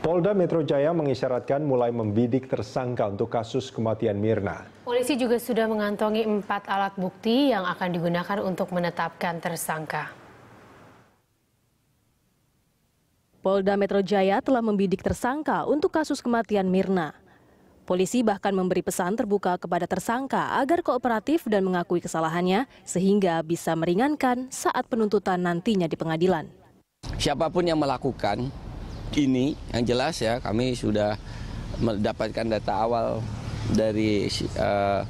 Polda Metro Jaya mengisyaratkan mulai membidik tersangka untuk kasus kematian Mirna. Polisi juga sudah mengantongi empat alat bukti yang akan digunakan untuk menetapkan tersangka. Polda Metro Jaya telah membidik tersangka untuk kasus kematian Mirna. Polisi bahkan memberi pesan terbuka kepada tersangka agar kooperatif dan mengakui kesalahannya sehingga bisa meringankan saat penuntutan nantinya di pengadilan. Siapapun yang melakukan ini yang jelas ya kami sudah mendapatkan data awal dari uh,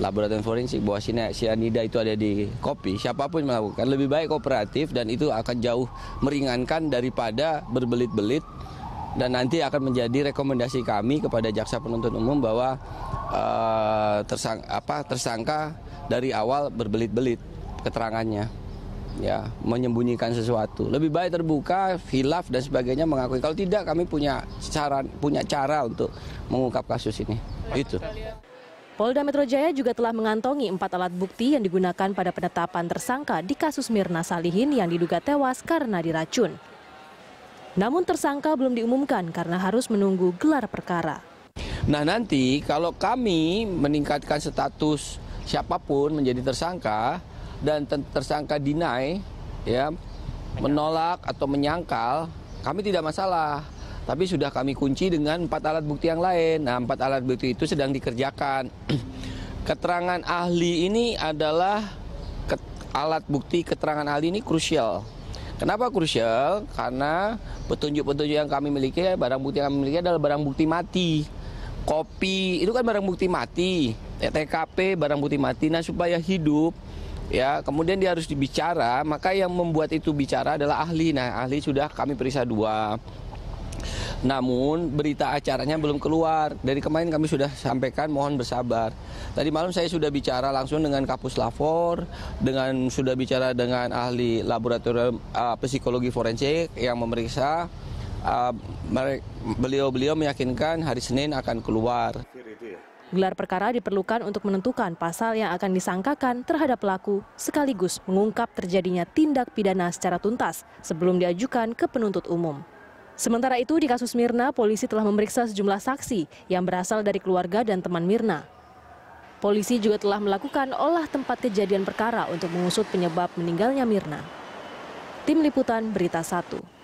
laboratorium forensik bahwa sianida itu ada di kopi siapapun melakukan lebih baik kooperatif dan itu akan jauh meringankan daripada berbelit-belit dan nanti akan menjadi rekomendasi kami kepada jaksa penuntut umum bahwa uh, tersang, apa, tersangka dari awal berbelit-belit keterangannya ya menyembunyikan sesuatu. Lebih baik terbuka, hilaf dan sebagainya mengakui. Kalau tidak kami punya cara punya cara untuk mengungkap kasus ini. Itu. Polda Metro Jaya juga telah mengantongi empat alat bukti yang digunakan pada penetapan tersangka di kasus Mirna Salihin yang diduga tewas karena diracun. Namun tersangka belum diumumkan karena harus menunggu gelar perkara. Nah nanti kalau kami meningkatkan status siapapun menjadi tersangka, dan tersangka deny ya menolak atau menyangkal, kami tidak masalah. Tapi sudah kami kunci dengan empat alat bukti yang lain. Nah, empat alat bukti itu sedang dikerjakan. Keterangan ahli ini adalah alat bukti keterangan ahli ini krusial. Kenapa krusial? Karena petunjuk-petunjuk yang kami miliki, barang bukti yang kami miliki adalah barang bukti mati. Kopi itu kan barang bukti mati. TKP barang bukti mati. Nah, supaya hidup ya kemudian dia harus dibicara maka yang membuat itu bicara adalah ahli nah ahli sudah kami periksa dua namun berita acaranya belum keluar. Dari kemarin kami sudah sampaikan mohon bersabar. Tadi malam saya sudah bicara langsung dengan Kapus Lafor, dengan sudah bicara dengan ahli laboratorium uh, psikologi forensik yang memeriksa. Eh, beliau-beliau uh, -beliau meyakinkan hari Senin akan keluar. Gelar perkara diperlukan untuk menentukan pasal yang akan disangkakan terhadap pelaku sekaligus mengungkap terjadinya tindak pidana secara tuntas sebelum diajukan ke penuntut umum. Sementara itu di kasus Mirna, polisi telah memeriksa sejumlah saksi yang berasal dari keluarga dan teman Mirna. Polisi juga telah melakukan olah tempat kejadian perkara untuk mengusut penyebab meninggalnya Mirna. Tim Liputan Berita 1